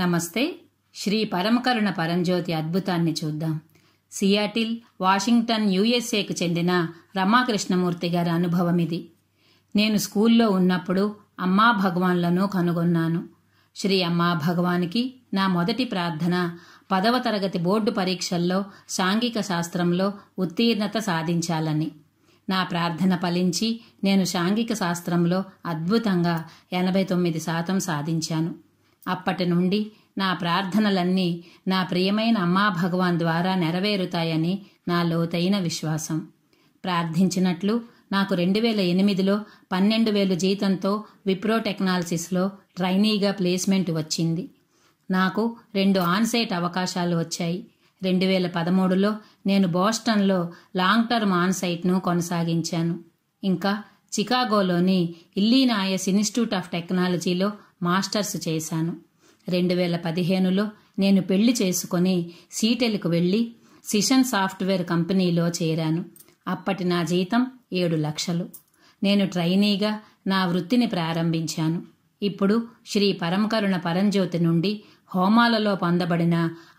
నమస్తే శ్రీ పరమకరుణ పరంజ్యోతి అద్భుతాన్ని చూద్దాం సియాటిల్ వాషింగ్టన్ యుఎస్ఏకు చెందిన రమాకృష్ణమూర్తి గారి అనుభవం ఇది నేను స్కూల్లో ఉన్నప్పుడు అమ్మా భగవాన్లను కనుగొన్నాను శ్రీ అమ్మా భగవాన్కి నా మొదటి ప్రార్థన పదవ తరగతి బోర్డు పరీక్షల్లో సాంఘిక శాస్త్రంలో ఉత్తీర్ణత సాధించాలని నా ప్రార్థన ఫలించి నేను సాంఘిక శాస్త్రంలో అద్భుతంగా ఎనభై తొమ్మిది శాతం సాధించాను అప్పటి నుండి నా ప్రార్థనలన్నీ నా ప్రియమైన అమ్మా భగవాన్ ద్వారా నెరవేరుతాయని నా లోతైన విశ్వాసం ప్రార్థించినట్లు నాకు రెండు వేల ఎనిమిదిలో పన్నెండు వేలు జీతంతో విప్రో టెక్నాలజీస్లో ట్రైనీగా ప్లేస్మెంట్ వచ్చింది నాకు రెండు ఆన్సైట్ అవకాశాలు వచ్చాయి రెండు వేల పదమూడులో నేను బోస్టన్లో లాంగ్ టర్మ్ ఆన్సైట్ను కొనసాగించాను ఇంకా చికాగోలోని ఇల్లీనాయస్ ఇన్స్టిట్యూట్ ఆఫ్ టెక్నాలజీలో మాస్టర్స్ చేశాను రెండు వేల పదిహేనులో నేను పెళ్లి చేసుకొని సీటెల్కు వెళ్ళి సిషన్ సాఫ్ట్వేర్ కంపెనీలో చేరాను అప్పటి నా జీతం ఏడు లక్షలు నేను ట్రైనీగా నా వృత్తిని ప్రారంభించాను ఇప్పుడు శ్రీ పరమకరుణ పరంజ్యోతి నుండి హోమాలలో పొందబడిన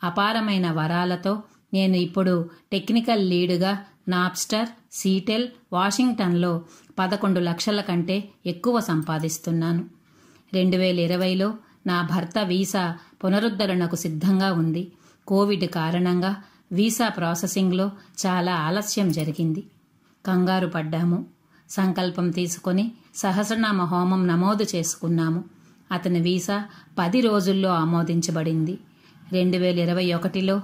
అపారమైన వరాలతో నేను ఇప్పుడు టెక్నికల్ లీడ్గా నాప్స్టర్ సీటెల్ వాషింగ్టన్లో పదకొండు లక్షల కంటే ఎక్కువ సంపాదిస్తున్నాను రెండు వేల ఇరవైలో నా భర్త వీసా పునరుద్ధరణకు సిద్ధంగా ఉంది కోవిడ్ కారణంగా వీసా ప్రాసెసింగ్లో చాలా ఆలస్యం జరిగింది కంగారు పడ్డాము సంకల్పం తీసుకొని సహస్రనామ హోమం నమోదు చేసుకున్నాము అతని వీసా పది రోజుల్లో ఆమోదించబడింది రెండు వేల ఇరవై ఒకటిలో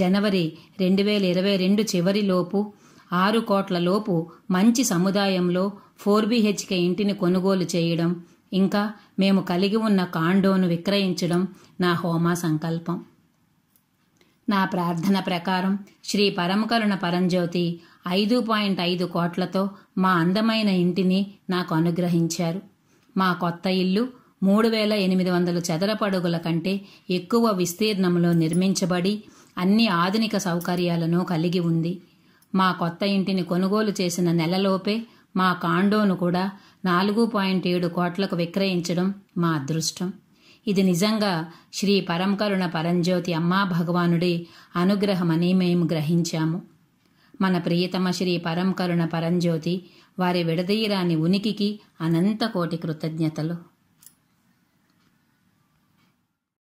జనవరి రెండు వేల ఇరవై రెండు చివరిలోపు ఆరు కోట్ల లోపు మంచి సముదాయంలో ఫోర్ బీహెచ్కే ఇంటిని కొనుగోలు చేయడం ఇంకా మేము కలిగి ఉన్న కాండోను విక్రయించడం నా హోమ సంకల్పం నా ప్రార్థన ప్రకారం శ్రీ పరమకరుణ పరంజ్యోతి ఐదు పాయింట్ ఐదు కోట్లతో మా అందమైన ఇంటిని నాకు అనుగ్రహించారు మా కొత్త ఇల్లు మూడు వేల ఎనిమిది వందల చదరపడుగుల కంటే ఎక్కువ విస్తీర్ణంలో నిర్మించబడి అన్ని ఆధునిక సౌకర్యాలను కలిగి ఉంది మా కొత్త ఇంటిని కొనుగోలు చేసిన నెలలోపే మా కాండోను కూడా నాలుగు పాయింట్ ఏడు కోట్లకు విక్రయించడం మా అదృష్టం ఇది నిజంగా శ్రీ పరంకరుణ పరంజ్యోతి అమ్మా భగవానుడి అనుగ్రహమని మేము గ్రహించాము మన ప్రియతమ శ్రీ పరంకరుణ పరంజ్యోతి వారి విడదీయరాని ఉనికికి అనంతకోటి కృతజ్ఞతలు